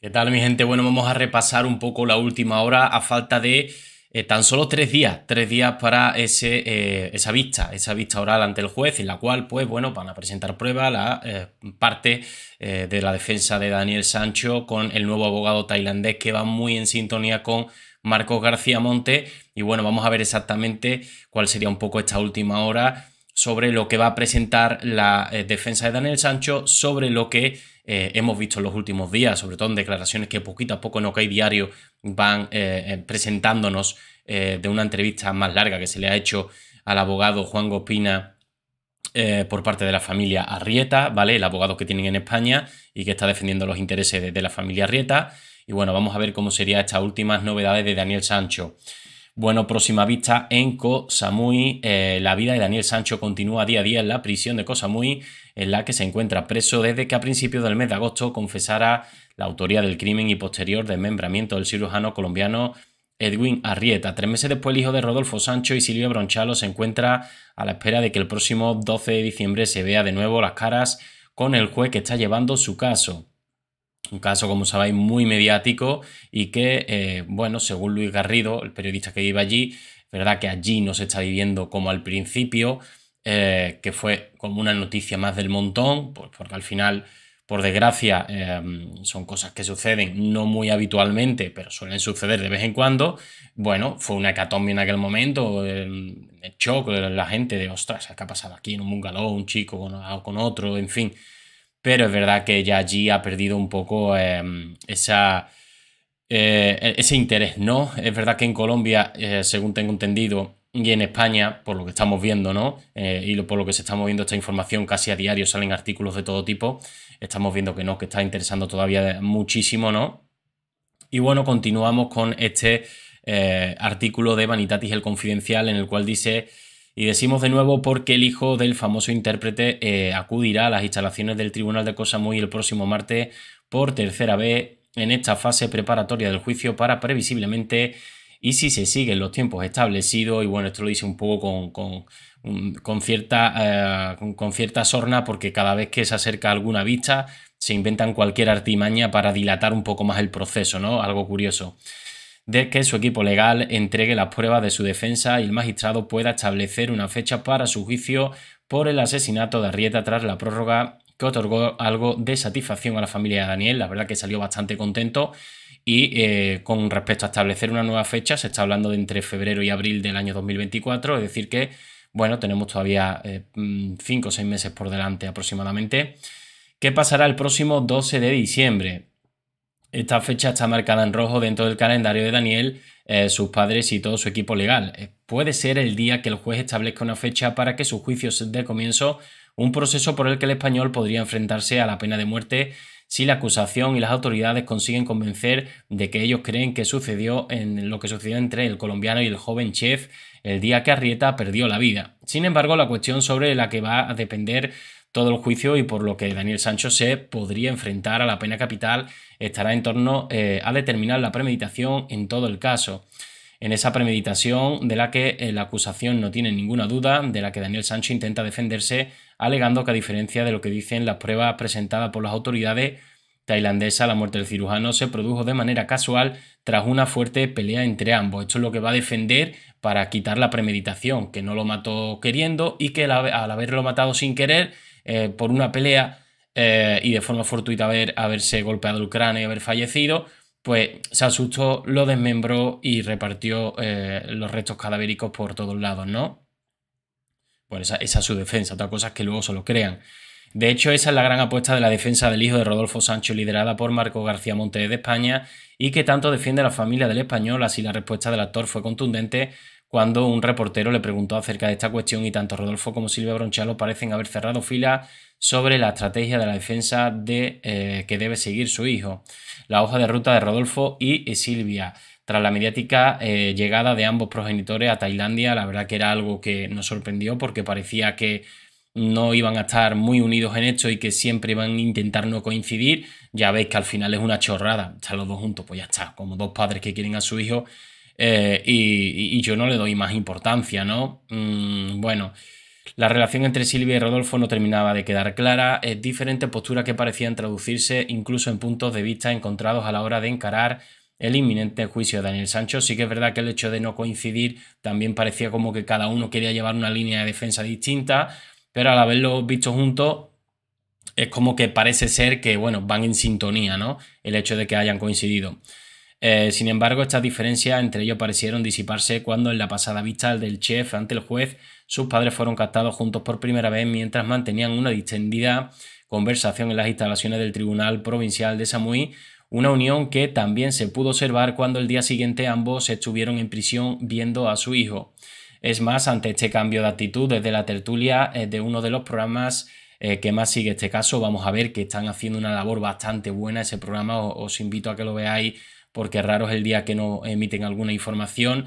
¿Qué tal mi gente? Bueno, vamos a repasar un poco la última hora a falta de eh, tan solo tres días, tres días para ese, eh, esa vista, esa vista oral ante el juez, en la cual, pues bueno, van a presentar prueba la eh, parte de la defensa de Daniel Sancho con el nuevo abogado tailandés que va muy en sintonía con Marcos García Monte. Y bueno, vamos a ver exactamente cuál sería un poco esta última hora sobre lo que va a presentar la defensa de Daniel Sancho, sobre lo que eh, hemos visto en los últimos días, sobre todo en declaraciones que poquito a poco en OK Diario van eh, eh, presentándonos de una entrevista más larga que se le ha hecho al abogado Juan Gopina por parte de la familia Arrieta, ¿vale? El abogado que tienen en España y que está defendiendo los intereses de, de, la familia Arrieta. Y bueno, vamos a ver cómo serían estas últimas novedades de Daniel Sancho. Bueno, próxima vista en Koh eh, la vida de Daniel Sancho continúa día a día en la prisión de cosa en la que se encuentra preso desde que a principios del mes de agosto confesara la autoría del crimen y posterior desmembramiento del cirujano colombiano Edwin Arrieta. Tres meses después, el hijo de Rodolfo Sancho y Silvia Bronchalo se encuentra a la espera de que el próximo 12 de diciembre se vea de nuevo las caras con el juez que está llevando su caso un caso, como sabéis, muy mediático y que, eh, bueno, según Luis Garrido, el periodista que vive allí, verdad que allí no se está viviendo como al principio, eh, que fue como una noticia más del montón, porque al final, por desgracia, eh, son cosas que suceden no muy habitualmente, pero suelen suceder de vez en cuando. Bueno, fue una hecatombe en aquel momento, el, el de la gente de, ostras, ¿qué ha pasado aquí en un bungalow, un chico con otro, en fin? pero es verdad que ya allí ha perdido un poco em, esa, eh, e-, ese interés, ¿no? Es verdad que en Colombia, eh, según tengo entendido, y en España, por lo que estamos viendo, ¿no? Eh, y por lo que se está moviendo esta información casi a diario, salen artículos de todo tipo, estamos viendo que no, que está interesando todavía muchísimo, ¿no? Y bueno, continuamos con este artículo de Vanitatis el Confidencial en el cual dice... Y decimos de nuevo porque el hijo del famoso intérprete eh, acudirá a las instalaciones del Tribunal de Cosamuy el próximo martes por tercera vez en esta fase preparatoria del juicio para previsiblemente, y si se siguen los tiempos establecidos, y bueno, esto lo dice un poco con, con, cierta, eh, con, con cierta sorna porque cada vez que se acerca alguna vista se inventan cualquier artimaña para dilatar un poco más el proceso, ¿no? Algo curioso de que su equipo legal entregue las pruebas de su defensa y el magistrado pueda establecer una fecha para su juicio por el asesinato de Arrieta tras la prórroga que otorgó algo de satisfacción a la familia de Daniel. La verdad que salió bastante contento. Y eh, con respecto a establecer una nueva fecha, se está hablando de entre febrero y abril del año 2024, es decir que, bueno, tenemos todavía 5 eh, mm, o 6 meses por delante aproximadamente. ¿Qué pasará el próximo 12 de diciembre? Esta fecha está marcada en rojo dentro del calendario de Daniel, eh, sus padres y todo su equipo legal. Eh, puede ser el día que el juez establezca una fecha para que su juicio dé comienzo, un proceso por el que el español podría enfrentarse a la pena de muerte si la acusación y las autoridades consiguen convencer de que ellos creen que sucedió en lo que sucedió entre el colombiano y el joven chef el día que Arrieta perdió la vida. Sin embargo, la cuestión sobre la que va a depender todo el juicio y por lo que Daniel Sancho se podría enfrentar a la pena capital estará en torno eh, a determinar la premeditación en todo el caso. En esa premeditación de la que eh, la acusación no tiene ninguna duda, de la que Daniel Sancho intenta defenderse, alegando que a diferencia de lo que dicen las pruebas presentadas por las autoridades tailandesas, la muerte del cirujano se produjo de manera casual tras una fuerte pelea entre ambos. Esto es lo que va a defender para quitar la premeditación, que no lo mató queriendo y que al haberlo matado sin querer, eh, por una pelea eh, y de forma fortuita haberse golpeado el cráneo y haber fallecido, pues se asustó, lo desmembró y repartió eh, los restos cadavéricos por todos lados, ¿no? Bueno, pues esa, es su defensa, otra cosa es que luego se lo crean. De hecho, esa es la gran apuesta de la defensa del hijo de Rodolfo Sancho, liderada por Marco García Montes de España, y que tanto defiende a la familia del español, así la respuesta del actor fue contundente cuando un reportero le preguntó acerca de esta cuestión y tanto Rodolfo como Silvia Bronchalo parecen haber cerrado fila sobre la estrategia de la defensa de, eh, que debe seguir su hijo. La hoja de ruta de Rodolfo y Silvia. Tras la mediática eh, llegada de ambos progenitores a Tailandia, la verdad que era algo que nos sorprendió porque parecía que no iban a estar muy unidos en esto y que siempre iban a intentar no coincidir, ya veis que al final es una chorrada. Están los dos juntos, pues ya está, como dos padres que quieren a su hijo eh, y, yo no le doy más importancia, ¿no? Mm, bueno. La relación entre Silvia y Rodolfo no terminaba de quedar clara, es diferentes posturas que parecían traducirse incluso en puntos de vista encontrados a la hora de encarar el inminente juicio de Daniel Sancho. Sí que es verdad que el hecho de no coincidir también parecía como que cada uno quería llevar una línea de defensa distinta, pero al haberlo visto juntos es como que parece ser que, bueno, van en sintonía, ¿no? El hecho de que hayan coincidido. Eh, sin embargo, estas diferencias entre ellos parecieron disiparse cuando en la pasada vista del chef ante el juez sus padres fueron captados juntos por primera vez mientras mantenían una distendida conversación en las instalaciones del Tribunal Provincial de Samui, una unión que también se pudo observar cuando el día siguiente ambos estuvieron en prisión viendo a su hijo. Es más, ante este cambio de actitud desde la tertulia eh, de uno de los programas eh, que más sigue este caso, vamos a ver que están haciendo una labor bastante buena ese programa, os invito a que lo veáis porque raro es el día que no emiten alguna información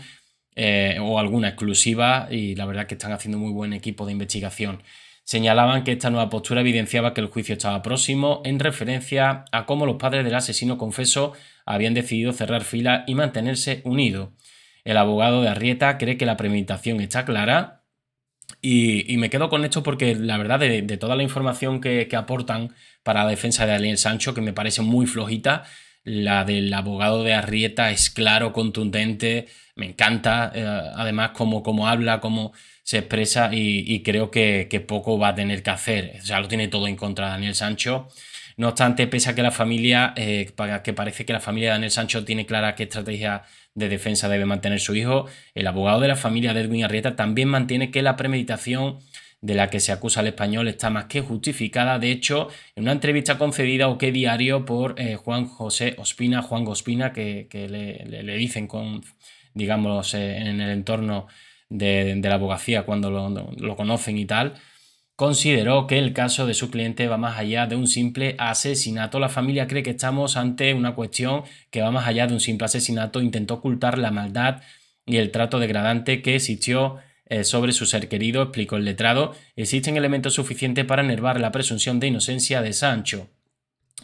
eh, o alguna exclusiva y la verdad que están haciendo muy buen equipo de investigación. Señalaban que esta nueva postura evidenciaba que el juicio estaba próximo en referencia a cómo los padres del asesino confeso habían decidido cerrar fila y mantenerse unidos. El abogado de Arrieta cree que la premeditación está clara y, me quedo con esto porque la verdad de, toda la información que, aportan para la defensa de Alien Sancho, que me parece muy flojita, la del abogado de Arrieta es claro, contundente, me encanta, eh, además, cómo, cómo, habla, cómo se expresa y, creo que, poco va a tener que hacer. O sea, lo tiene todo en contra Daniel Sancho. No obstante, pese a que la familia, eh, que parece que la familia de Daniel Sancho tiene clara qué estrategia de defensa debe mantener su hijo, el abogado de la familia de Edwin Arrieta también mantiene que la premeditación de la que se acusa al español está más que justificada. De hecho, en una entrevista concedida o qué diario por eh, Juan José Ospina, Juan Ospina, que, le, dicen con, digamos, eh, en el entorno de, la abogacía cuando lo, lo conocen y tal, consideró que el caso de su cliente va más allá de un simple asesinato. La familia cree que estamos ante una cuestión que va más allá de un simple asesinato. Intentó ocultar la maldad y el trato degradante que existió eh, sobre su ser querido, explicó el letrado, existen elementos suficientes para enervar la presunción de inocencia de Sancho.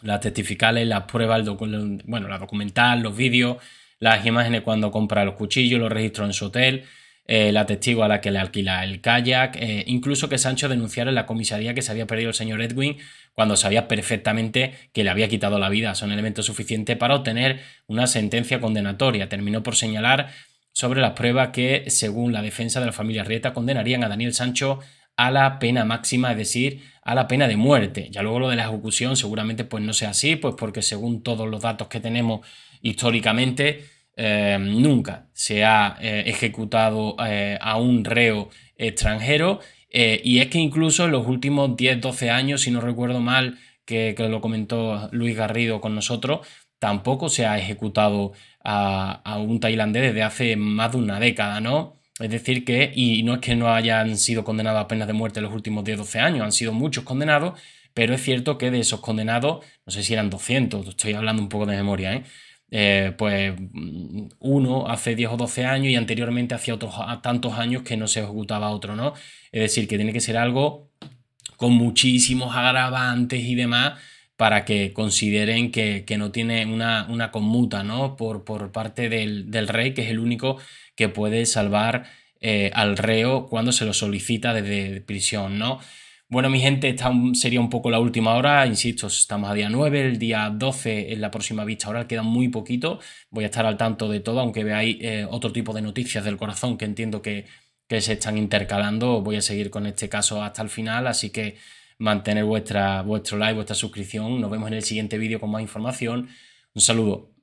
Las testificales, las pruebas, bueno, la documental, los vídeos, las imágenes cuando compra los cuchillos, los registros en su hotel, eh, la testigo a la que le alquila el kayak, eh, incluso que Sancho denunciara en la comisaría que se había perdido el señor Edwin cuando sabía perfectamente que le había quitado la vida. Son elementos suficientes para obtener una sentencia condenatoria. Terminó por señalar sobre las pruebas que, según la defensa de la familia Rieta, condenarían a Daniel Sancho a la pena máxima, es decir, a la pena de muerte. Ya luego lo de la ejecución seguramente pues no sea así, pues porque según todos los datos que tenemos históricamente, eh, nunca se ha eh, ejecutado eh, a un reo extranjero. y es que incluso en los últimos 10-12 años, si no recuerdo mal, que, lo comentó Luis Garrido con nosotros, tampoco se ha ejecutado a, un tailandés desde hace más de una década, ¿no? Es decir, que, y no es que no hayan sido condenados a penas de muerte en los últimos 10-12 años, han sido muchos condenados, pero es cierto que de esos condenados, no sé si eran 200, estoy hablando un poco de memoria, Eh, eh pues mm, uno hace 10 o 12 años y anteriormente hacía otros ah, tantos años que no se ejecutaba otro, ¿no? Es decir, que tiene que ser algo con muchísimos agravantes y demás para que consideren que, no tiene una, una conmuta ¿no? por, por parte del, rey, que es el único que puede salvar eh, al reo cuando se lo solicita desde prisión. ¿no? Bueno, mi gente, esta sería un poco la última hora. Insisto, estamos a día 9, el día 12 en la próxima vista oral, queda muy poquito. Voy a estar al tanto de todo, aunque veáis eh, otro tipo de noticias del corazón que entiendo que, que se están intercalando. Voy a seguir con este caso hasta el final, así que mantener vuestra, vuestro like, vuestra suscripción. Nos vemos en el siguiente vídeo con más información. Un saludo.